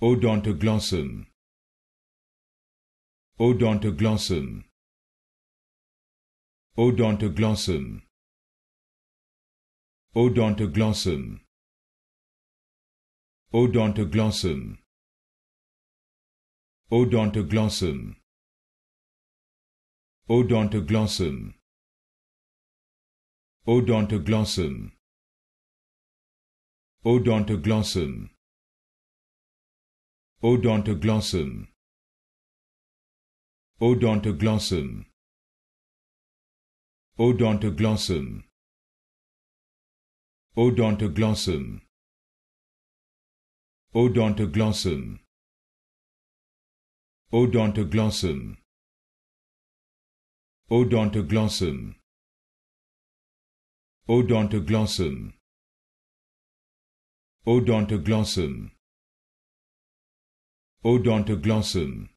odontoglossum odontoglossum odontoglossum odontoglossum odontoglossum odontoglossum odontoglossum odontoglossum odontoglossum odontoglossum odontoglossum odontoglossum odontoglossum odontoglossum odontoglossum odontoglossum odontoglossum odontoglossum Odontoglossum